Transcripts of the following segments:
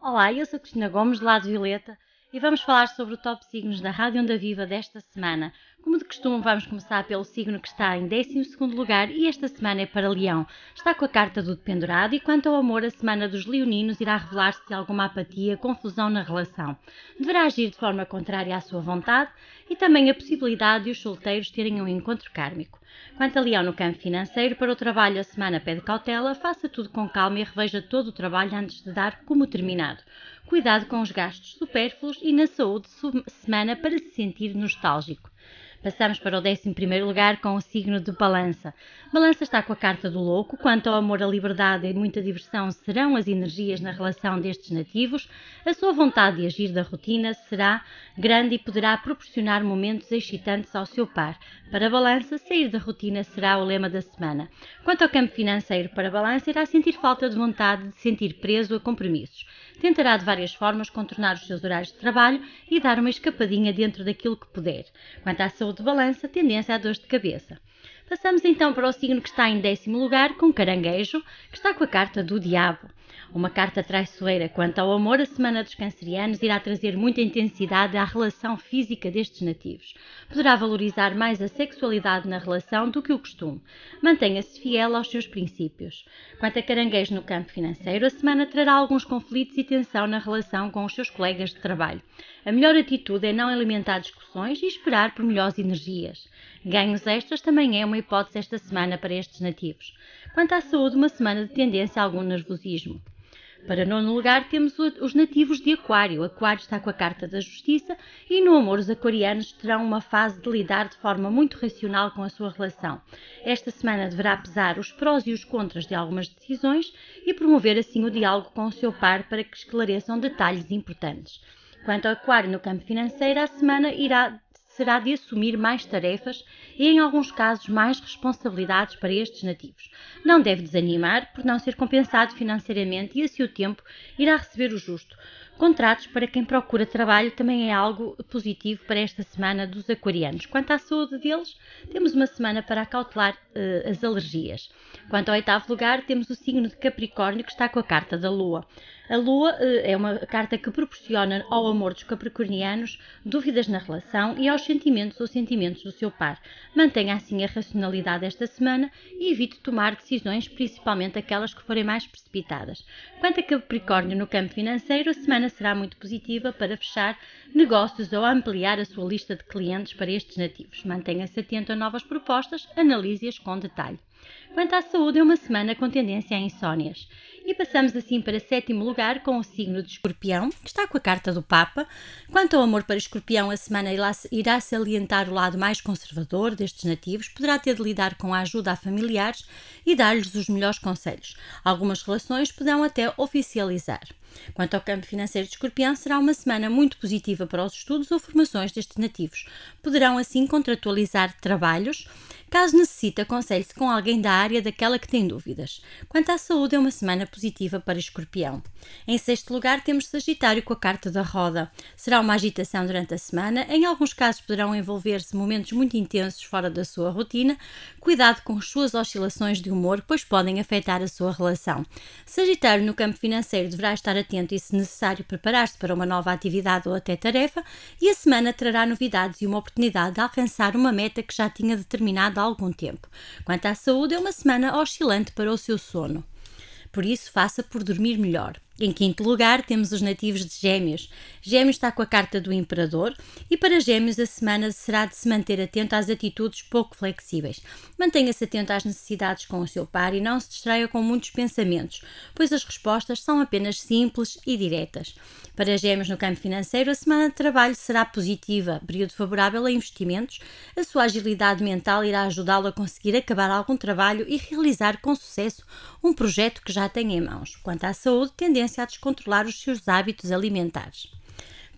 Olá, eu sou Cristina Gomes, do Lado Violeta, e vamos falar sobre o top signos da Rádio Onda Viva desta semana. Como de costume, vamos começar pelo signo que está em 12 lugar e esta semana é para Leão. Está com a carta do dependurado e quanto ao amor, a semana dos leoninos irá revelar-se de alguma apatia, confusão na relação. Deverá agir de forma contrária à sua vontade e também a possibilidade de os solteiros terem um encontro kármico. Quanto a ao no campo financeiro, para o trabalho a semana pede cautela, faça tudo com calma e reveja todo o trabalho antes de dar como terminado. Cuidado com os gastos supérfluos e na saúde semana para se sentir nostálgico. Passamos para o 11 lugar com o signo de Balança. Balança está com a carta do louco. Quanto ao amor, a liberdade e muita diversão serão as energias na relação destes nativos. A sua vontade de agir da rotina será grande e poderá proporcionar momentos excitantes ao seu par. Para Balança, sair da rotina será o lema da semana. Quanto ao campo financeiro, para Balança, irá sentir falta de vontade de sentir preso a compromissos. Tentará de várias formas contornar os seus horários de trabalho e dar uma escapadinha dentro daquilo que puder. Quanto à saúde, de balança, tendência a dores de cabeça. Passamos então para o signo que está em décimo lugar, com Caranguejo, que está com a carta do Diabo. Uma carta traiçoeira quanto ao amor, a Semana dos Cancerianos irá trazer muita intensidade à relação física destes nativos. Poderá valorizar mais a sexualidade na relação do que o costume. Mantenha-se fiel aos seus princípios. Quanto a caranguejo no campo financeiro, a semana trará alguns conflitos e tensão na relação com os seus colegas de trabalho. A melhor atitude é não alimentar discussões e esperar por melhores energias. Ganhos extras também é uma hipótese esta semana para estes nativos. Quanto à saúde, uma semana de tendência a algum nervosismo. Para nono lugar, temos os nativos de Aquário. Aquário está com a carta da Justiça e no amor, os aquarianos terão uma fase de lidar de forma muito racional com a sua relação. Esta semana deverá pesar os prós e os contras de algumas decisões e promover assim o diálogo com o seu par para que esclareçam detalhes importantes. Quanto ao Aquário no campo financeiro, a semana irá será de assumir mais tarefas e, em alguns casos, mais responsabilidades para estes nativos. Não deve desanimar por não ser compensado financeiramente e, a seu tempo, irá receber o justo. Contratos para quem procura trabalho também é algo positivo para esta semana dos aquarianos. Quanto à saúde deles, temos uma semana para acautelar uh, as alergias. Quanto ao oitavo lugar, temos o signo de Capricórnio que está com a carta da Lua. A Lua uh, é uma carta que proporciona ao amor dos capricornianos dúvidas na relação e aos sentimentos ou sentimentos do seu par. Mantenha assim a racionalidade esta semana e evite tomar decisões, principalmente aquelas que forem mais precipitadas. Quanto a Capricórnio no campo financeiro, a semana semana será muito positiva para fechar negócios ou ampliar a sua lista de clientes para estes nativos. Mantenha-se atento a novas propostas, analise-as com detalhe. Quanto à saúde, é uma semana com tendência a insónias. E passamos assim para sétimo lugar com o signo de Escorpião, que está com a carta do Papa. Quanto ao amor para Escorpião, a semana irá salientar o lado mais conservador destes nativos, poderá ter de lidar com a ajuda a familiares e dar-lhes os melhores conselhos. Algumas relações poderão até oficializar. Quanto ao campo financeiro de Escorpião, será uma semana muito positiva para os estudos ou formações destes nativos. Poderão, assim, contratualizar trabalhos. Caso necessite, aconselhe-se com alguém da área daquela que tem dúvidas. Quanto à saúde, é uma semana positiva para Escorpião. Em sexto lugar, temos Sagitário com a carta da roda. Será uma agitação durante a semana, em alguns casos poderão envolver-se momentos muito intensos fora da sua rotina. Cuidado com as suas oscilações de humor, pois podem afetar a sua relação. Sagitário, no campo financeiro, deverá estar atento e, se necessário, preparar-se para uma nova atividade ou até tarefa, e a semana trará novidades e uma oportunidade de alcançar uma meta que já tinha determinado há algum tempo. Quanto à saúde, é uma semana oscilante para o seu sono. Por isso, faça por dormir melhor. Em quinto lugar, temos os nativos de Gêmeos. Gêmeos está com a carta do Imperador e para Gêmeos a semana será de se manter atento às atitudes pouco flexíveis. Mantenha-se atento às necessidades com o seu par e não se distraia com muitos pensamentos, pois as respostas são apenas simples e diretas. Para Gêmeos no campo financeiro, a semana de trabalho será positiva, período favorável a investimentos. A sua agilidade mental irá ajudá-lo a conseguir acabar algum trabalho e realizar com sucesso um projeto que já tem em mãos. Quanto à saúde, tendência tendência a descontrolar os seus hábitos alimentares.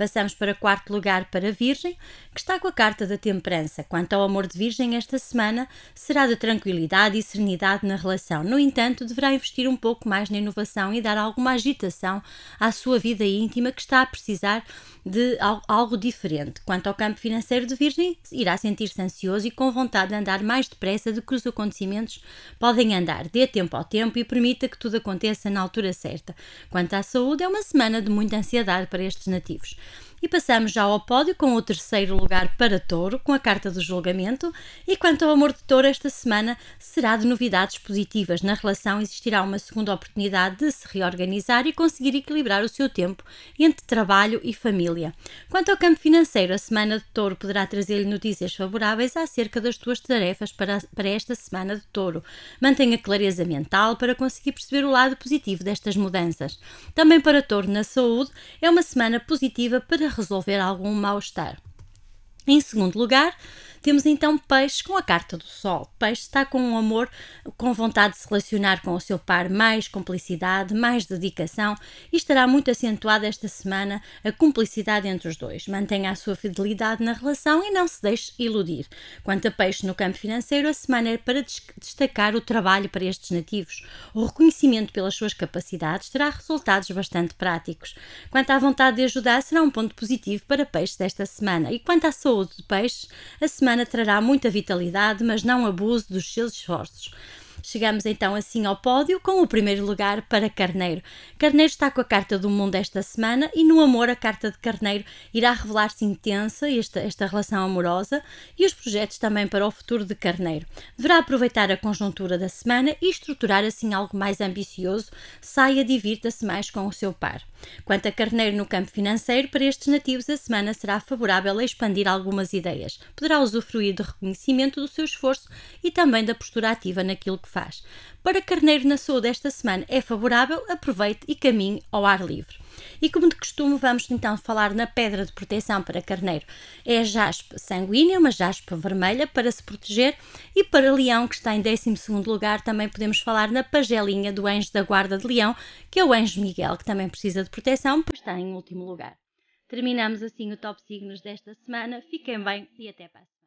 Passamos para quarto lugar para a Virgem, que está com a carta da temperança. Quanto ao amor de Virgem, esta semana será de tranquilidade e serenidade na relação. No entanto, deverá investir um pouco mais na inovação e dar alguma agitação à sua vida íntima, que está a precisar de algo diferente. Quanto ao campo financeiro de Virgem, irá sentir-se ansioso e com vontade de andar mais depressa do que os acontecimentos podem andar. Dê tempo ao tempo e permita que tudo aconteça na altura certa. Quanto à saúde, é uma semana de muita ansiedade para estes nativos. E passamos já ao pódio com o terceiro lugar para Touro, com a carta do julgamento. E quanto ao amor de Touro, esta semana será de novidades positivas. Na relação existirá uma segunda oportunidade de reorganizar e conseguir equilibrar o seu tempo entre trabalho e família. Quanto ao campo financeiro, a Semana de Touro poderá trazer-lhe notícias favoráveis acerca das suas tarefas para, para esta Semana de Touro. Mantenha clareza mental para conseguir perceber o lado positivo destas mudanças. Também para Touro na saúde, é uma semana positiva para resolver algum mal-estar. Em segundo lugar, temos então peixe com a carta do sol. Peixe está com um amor, com vontade de se relacionar com o seu par, mais complicidade, mais dedicação e estará muito acentuada esta semana a cumplicidade entre os dois. Mantenha a sua fidelidade na relação e não se deixe iludir. Quanto a peixe no campo financeiro, a semana é para destacar o trabalho para estes nativos. O reconhecimento pelas suas capacidades terá resultados bastante práticos. Quanto à vontade de ajudar, será um ponto positivo para peixe desta semana. E quanto à saúde de peixe, a semana semana trará muita vitalidade, mas não abuso dos seus esforços. Chegamos então assim ao pódio com o primeiro lugar para Carneiro. Carneiro está com a carta do mundo esta semana e no amor a carta de Carneiro irá revelar-se intensa esta, esta relação amorosa e os projetos também para o futuro de Carneiro. Deverá aproveitar a conjuntura da semana e estruturar assim algo mais ambicioso. Saia, divirta-se mais com o seu par. Quanto a Carneiro no campo financeiro, para estes nativos a semana será favorável a expandir algumas ideias. Poderá usufruir do reconhecimento do seu esforço e também da postura ativa naquilo que faz. Para Carneiro na saúde esta semana é favorável, aproveite e caminhe ao ar livre. E como de costume, vamos então falar na pedra de proteção para carneiro. É a jaspe sanguínea, uma jaspe vermelha para se proteger, e para leão, que está em 12 lugar, também podemos falar na pagelinha do anjo da guarda de leão, que é o anjo Miguel, que também precisa de proteção, pois está em último lugar. Terminamos assim o Top Signos desta semana. Fiquem bem e até para